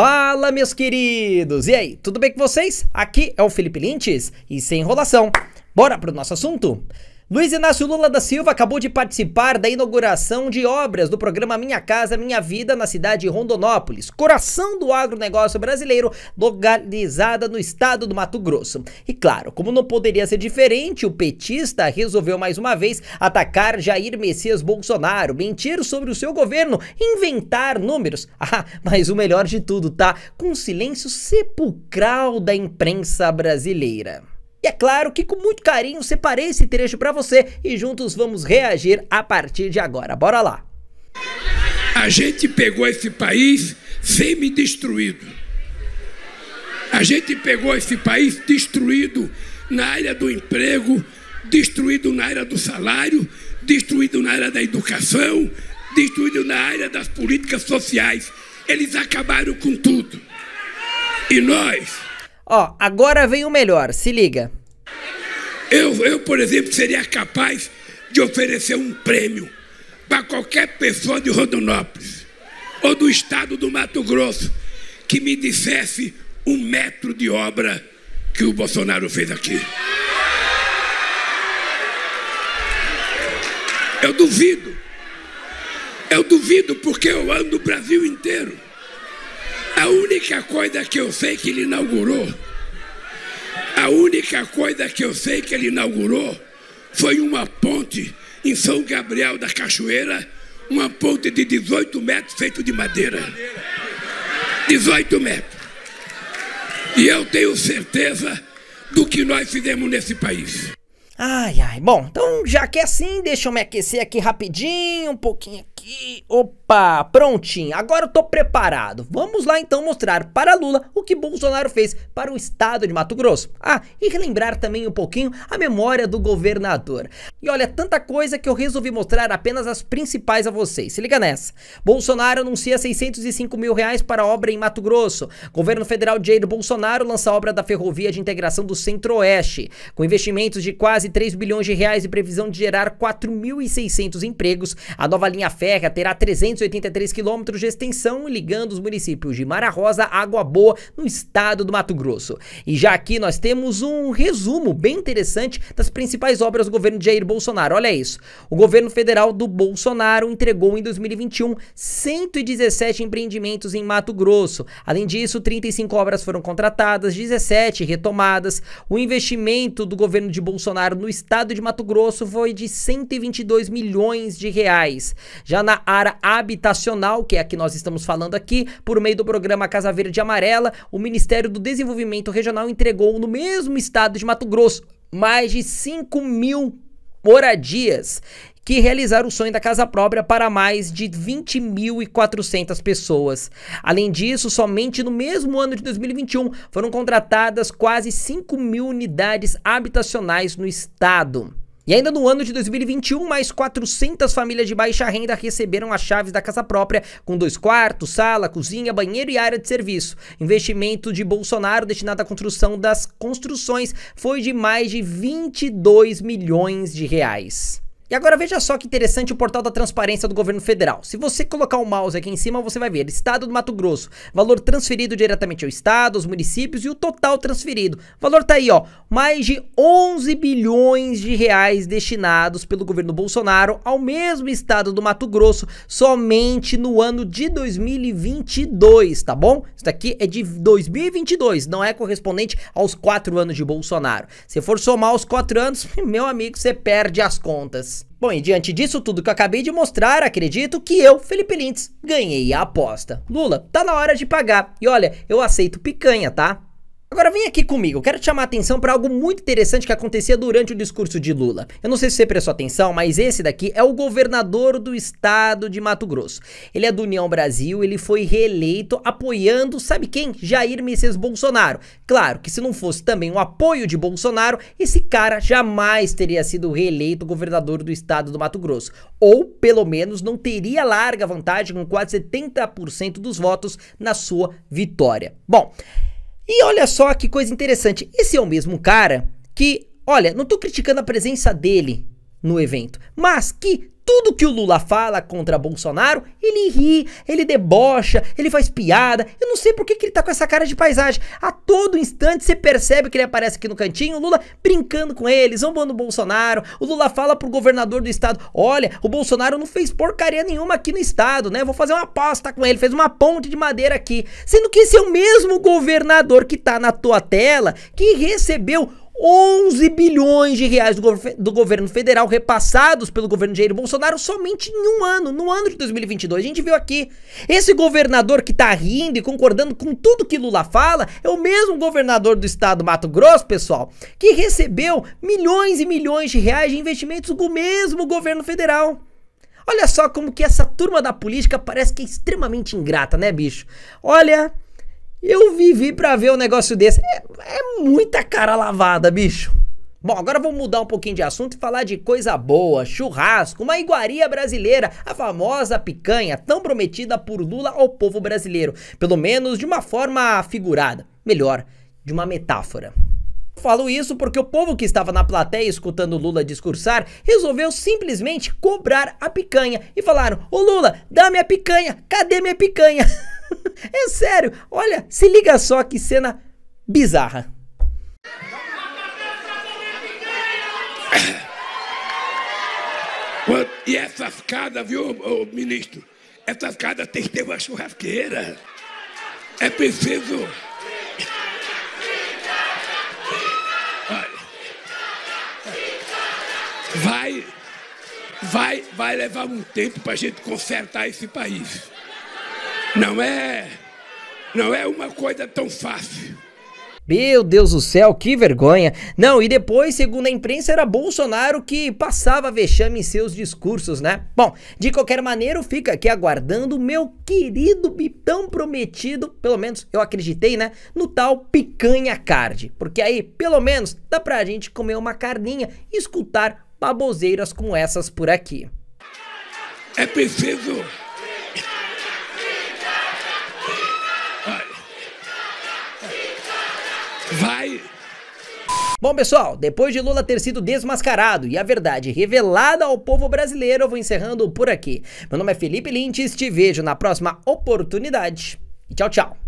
Fala, meus queridos! E aí, tudo bem com vocês? Aqui é o Felipe Lintes e sem enrolação, bora pro nosso assunto? Luiz Inácio Lula da Silva acabou de participar da inauguração de obras do programa Minha Casa Minha Vida na cidade de Rondonópolis, coração do agronegócio brasileiro, localizada no estado do Mato Grosso. E claro, como não poderia ser diferente, o petista resolveu mais uma vez atacar Jair Messias Bolsonaro, mentir sobre o seu governo, inventar números. Ah, mas o melhor de tudo, tá? Com o silêncio sepulcral da imprensa brasileira. E é claro que com muito carinho separei esse trecho para você e juntos vamos reagir a partir de agora. Bora lá. A gente pegou esse país semi-destruído. A gente pegou esse país destruído na área do emprego, destruído na área do salário, destruído na área da educação, destruído na área das políticas sociais. Eles acabaram com tudo. E nós Ó, agora vem o melhor, se liga. Eu, eu por exemplo, seria capaz de oferecer um prêmio para qualquer pessoa de Rondonópolis ou do estado do Mato Grosso que me dissesse um metro de obra que o Bolsonaro fez aqui. Eu duvido. Eu duvido porque eu ando o Brasil inteiro. A única coisa que eu sei é que ele inaugurou a única coisa que eu sei que ele inaugurou foi uma ponte em São Gabriel da Cachoeira, uma ponte de 18 metros feita de madeira. 18 metros. E eu tenho certeza do que nós fizemos nesse país. Ai, ai. Bom, então já que é assim, deixa eu me aquecer aqui rapidinho, um pouquinho e opa, prontinho, agora eu tô preparado. Vamos lá então mostrar para Lula o que Bolsonaro fez para o estado de Mato Grosso. Ah, e relembrar também um pouquinho a memória do governador. E olha, tanta coisa que eu resolvi mostrar apenas as principais a vocês. Se liga nessa. Bolsonaro anuncia 605 mil reais para obra em Mato Grosso. Governo federal de Jair Bolsonaro lança obra da Ferrovia de Integração do Centro-Oeste, com investimentos de quase 3 bilhões de reais e previsão de gerar 4.600 empregos. A nova linha férrea terá 383 quilômetros de extensão, ligando os municípios de Mara Rosa a Água Boa, no estado do Mato Grosso. E já aqui nós temos um resumo bem interessante das principais obras do governo de Jair Bolsonaro. Olha isso. O governo federal do Bolsonaro entregou em 2021 117 empreendimentos em Mato Grosso. Além disso, 35 obras foram contratadas, 17 retomadas. O investimento do governo de Bolsonaro no estado de Mato Grosso foi de 122 milhões de reais. Já na área habitacional, que é a que nós estamos falando aqui, por meio do programa Casa Verde Amarela, o Ministério do Desenvolvimento Regional entregou no mesmo estado de Mato Grosso mais de 5 mil moradias que realizaram o sonho da casa própria para mais de 20.400 pessoas. Além disso, somente no mesmo ano de 2021 foram contratadas quase 5 mil unidades habitacionais no estado. E ainda no ano de 2021, mais 400 famílias de baixa renda receberam as chaves da casa própria, com dois quartos, sala, cozinha, banheiro e área de serviço. Investimento de Bolsonaro destinado à construção das construções foi de mais de 22 milhões de reais. E agora veja só que interessante o portal da transparência do governo federal. Se você colocar o mouse aqui em cima, você vai ver estado do Mato Grosso, valor transferido diretamente ao estado, aos municípios e o total transferido. O valor tá aí, ó, mais de 11 bilhões de reais destinados pelo governo Bolsonaro ao mesmo estado do Mato Grosso somente no ano de 2022, tá bom? Isso daqui é de 2022, não é correspondente aos quatro anos de Bolsonaro. Se for somar os quatro anos, meu amigo, você perde as contas. Bom, e diante disso tudo que eu acabei de mostrar, acredito que eu, Felipe Lintz, ganhei a aposta. Lula, tá na hora de pagar. E olha, eu aceito picanha, tá? Agora vem aqui comigo, eu quero te chamar a atenção para algo muito interessante que acontecia durante o discurso de Lula. Eu não sei se você prestou atenção, mas esse daqui é o governador do estado de Mato Grosso. Ele é do União Brasil, ele foi reeleito apoiando, sabe quem? Jair Messias Bolsonaro. Claro que se não fosse também o apoio de Bolsonaro, esse cara jamais teria sido reeleito governador do estado do Mato Grosso. Ou, pelo menos, não teria larga vantagem com quase 70% dos votos na sua vitória. Bom... E olha só que coisa interessante. Esse é o mesmo cara que, olha, não estou criticando a presença dele no evento, mas que tudo que o Lula fala contra Bolsonaro, ele ri, ele debocha, ele faz piada. Eu não sei por que, que ele tá com essa cara de paisagem. A todo instante você percebe que ele aparece aqui no cantinho, o Lula brincando com ele, zombando o Bolsonaro. O Lula fala pro governador do estado: olha, o Bolsonaro não fez porcaria nenhuma aqui no estado, né? Vou fazer uma aposta com ele, fez uma ponte de madeira aqui. Sendo que esse é o mesmo governador que tá na tua tela que recebeu 11 bilhões de reais do, do, governo federal repassados pelo governo Jair Bolsonaro somente em um ano, no ano de 2022. A gente viu aqui. Esse governador que tá rindo e concordando com tudo que Lula fala é o mesmo governador do estado do Mato Grosso, pessoal, que recebeu milhões e milhões de reais de investimentos do mesmo governo federal. Olha só como que essa turma da política parece que é extremamente ingrata, né, bicho? Olha. Eu vivi pra ver um negócio desse. É, é muita cara lavada, bicho. Bom, agora vamos mudar um pouquinho de assunto e falar de coisa boa, churrasco, uma iguaria brasileira, a famosa picanha tão prometida por Lula ao povo brasileiro, pelo menos de uma forma figurada, melhor, de uma metáfora. Falo isso porque o povo que estava na plateia escutando Lula discursar resolveu simplesmente cobrar a picanha e falaram: Ô Lula, dá minha picanha, cadê minha picanha? é sério. Olha, se liga só que cena bizarra. E essas casas, viu, ministro? Essas casas tem que ter uma churrasqueira. É preciso. Olha. Vai, vai, vai levar um tempo para a gente consertar esse país. Não é, não é uma coisa tão fácil. Meu Deus do céu, que vergonha. Não, e depois, segundo a imprensa, era Bolsonaro que passava vexame em seus discursos, né? Bom, de qualquer maneira, fica aqui aguardando o meu querido tão prometido, pelo menos eu acreditei, né? No tal picanha card. Porque aí, pelo menos, dá pra gente comer uma carninha e escutar baboseiras como essas por aqui. É preciso Vai! Bom, pessoal, depois de Lula ter sido desmascarado e a verdade revelada ao povo brasileiro, eu vou encerrando por aqui. Meu nome é Felipe Lintes, te vejo na próxima oportunidade. E tchau, tchau.